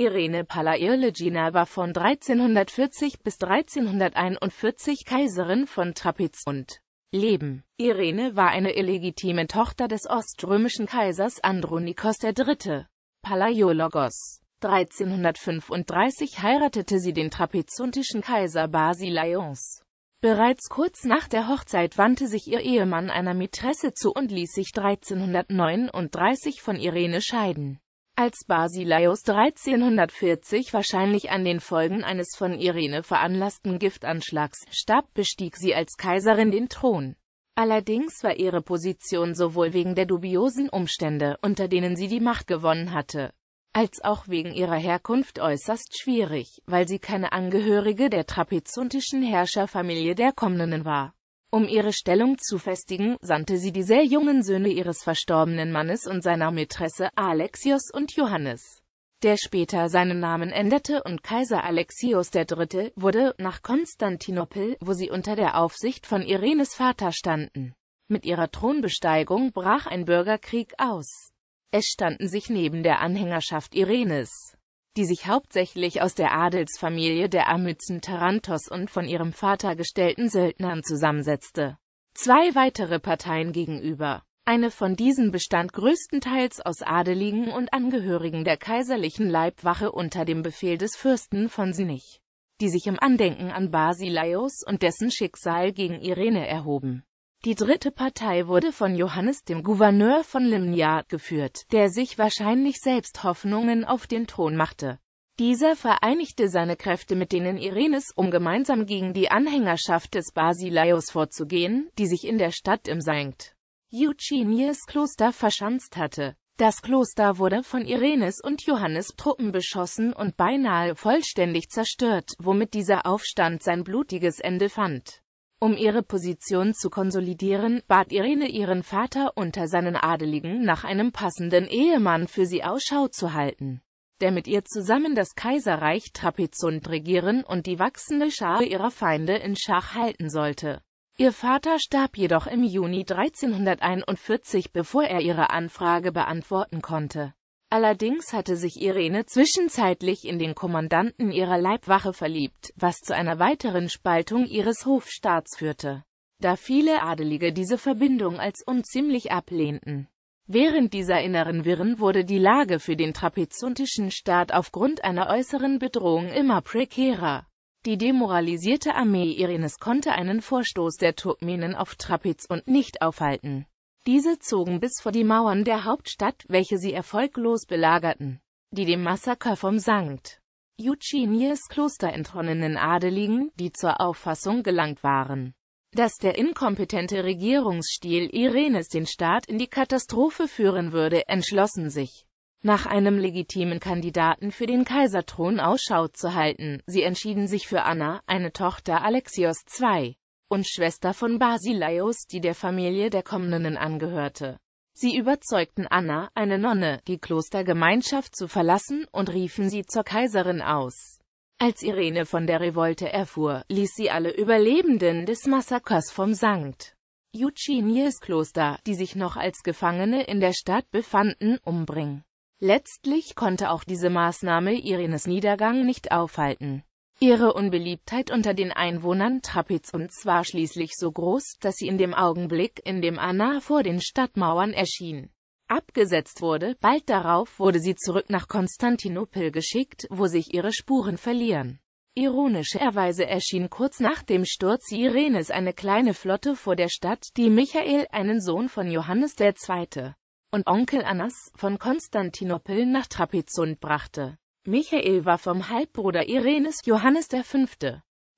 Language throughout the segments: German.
Irene Palaiologina war von 1340 bis 1341 Kaiserin von Trapez und Leben. Irene war eine illegitime Tochter des oströmischen Kaisers Andronikos III. Palaiologos. 1335 heiratete sie den trapezuntischen Kaiser Basilaios. Bereits kurz nach der Hochzeit wandte sich ihr Ehemann einer Mätresse zu und ließ sich 1339 von Irene scheiden. Als Basileus 1340 wahrscheinlich an den Folgen eines von Irene veranlassten Giftanschlags starb, bestieg sie als Kaiserin den Thron. Allerdings war ihre Position sowohl wegen der dubiosen Umstände, unter denen sie die Macht gewonnen hatte, als auch wegen ihrer Herkunft äußerst schwierig, weil sie keine Angehörige der trapezuntischen Herrscherfamilie der Komnenen war. Um ihre Stellung zu festigen, sandte sie die sehr jungen Söhne ihres verstorbenen Mannes und seiner Mätresse Alexios und Johannes, der später seinen Namen änderte und Kaiser Alexios III. wurde, nach Konstantinopel, wo sie unter der Aufsicht von Irenes Vater standen. Mit ihrer Thronbesteigung brach ein Bürgerkrieg aus. Es standen sich neben der Anhängerschaft Irenes die sich hauptsächlich aus der Adelsfamilie der Amyzen Tarantos und von ihrem Vater gestellten Söldnern zusammensetzte. Zwei weitere Parteien gegenüber. Eine von diesen bestand größtenteils aus Adeligen und Angehörigen der kaiserlichen Leibwache unter dem Befehl des Fürsten von Sinich, die sich im Andenken an Basileios und dessen Schicksal gegen Irene erhoben. Die dritte Partei wurde von Johannes dem Gouverneur von Limnia geführt, der sich wahrscheinlich selbst Hoffnungen auf den Thron machte. Dieser vereinigte seine Kräfte mit denen Irenes, um gemeinsam gegen die Anhängerschaft des Basileios vorzugehen, die sich in der Stadt im Sankt Eugenies Kloster verschanzt hatte. Das Kloster wurde von Irenes und Johannes Truppen beschossen und beinahe vollständig zerstört, womit dieser Aufstand sein blutiges Ende fand. Um ihre Position zu konsolidieren, bat Irene ihren Vater unter seinen Adeligen nach einem passenden Ehemann für sie Ausschau zu halten, der mit ihr zusammen das Kaiserreich Trapezunt regieren und die wachsende Schar ihrer Feinde in Schach halten sollte. Ihr Vater starb jedoch im Juni 1341, bevor er ihre Anfrage beantworten konnte. Allerdings hatte sich Irene zwischenzeitlich in den Kommandanten ihrer Leibwache verliebt, was zu einer weiteren Spaltung ihres Hofstaats führte, da viele Adelige diese Verbindung als unziemlich ablehnten. Während dieser inneren Wirren wurde die Lage für den trapezuntischen Staat aufgrund einer äußeren Bedrohung immer prekärer. Die demoralisierte Armee Irenes konnte einen Vorstoß der Turkmenen auf Trapez und nicht aufhalten. Diese zogen bis vor die Mauern der Hauptstadt, welche sie erfolglos belagerten. Die dem Massaker vom Sankt Eugenius Kloster entronnenen Adeligen, die zur Auffassung gelangt waren, dass der inkompetente Regierungsstil Irenes den Staat in die Katastrophe führen würde, entschlossen sich, nach einem legitimen Kandidaten für den Kaiserthron Ausschau zu halten. Sie entschieden sich für Anna, eine Tochter Alexios II und Schwester von Basileios, die der Familie der Komnenen angehörte. Sie überzeugten Anna, eine Nonne, die Klostergemeinschaft zu verlassen, und riefen sie zur Kaiserin aus. Als Irene von der Revolte erfuhr, ließ sie alle Überlebenden des Massakers vom Sankt Eugenius Kloster, die sich noch als Gefangene in der Stadt befanden, umbringen. Letztlich konnte auch diese Maßnahme Irenes Niedergang nicht aufhalten. Ihre Unbeliebtheit unter den Einwohnern Trapez und zwar schließlich so groß, dass sie in dem Augenblick, in dem Anna vor den Stadtmauern erschien, abgesetzt wurde. Bald darauf wurde sie zurück nach Konstantinopel geschickt, wo sich ihre Spuren verlieren. Ironischerweise erschien kurz nach dem Sturz Irenes eine kleine Flotte vor der Stadt, die Michael, einen Sohn von Johannes II. und Onkel Annas, von Konstantinopel nach Trapezund brachte. Michael war vom Halbbruder Irenes Johannes V.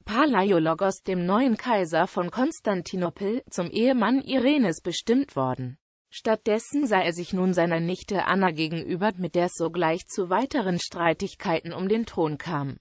Palaiologos, dem neuen Kaiser von Konstantinopel, zum Ehemann Irenes bestimmt worden. Stattdessen sah er sich nun seiner Nichte Anna gegenüber, mit der es sogleich zu weiteren Streitigkeiten um den Thron kam